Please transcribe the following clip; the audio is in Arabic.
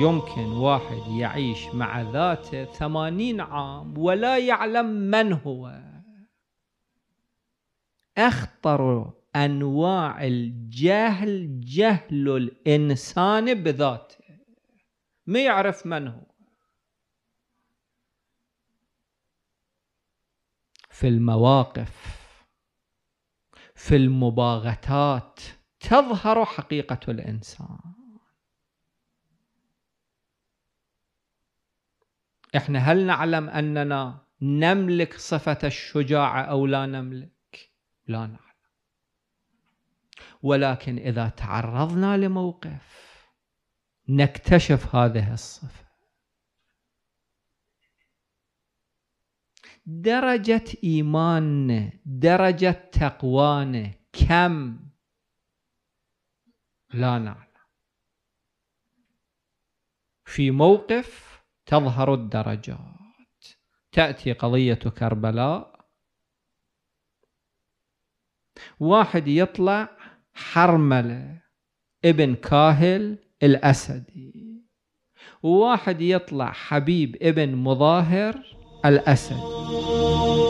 يمكن واحد يعيش مع ذاته ثمانين عام ولا يعلم من هو أخطر أنواع الجهل جهل الإنسان بذاته ما يعرف من هو في المواقف في المباغتات تظهر حقيقة الإنسان احنا هل نعلم اننا نملك صفه الشجاعه او لا نملك لا نعلم ولكن اذا تعرضنا لموقف نكتشف هذه الصفه درجه ايماننا درجه تقوانا كم لا نعلم في موقف تظهر الدرجات تأتي قضية كربلاء واحد يطلع حرملة ابن كاهل الأسدي وواحد يطلع حبيب ابن مظاهر الأسدي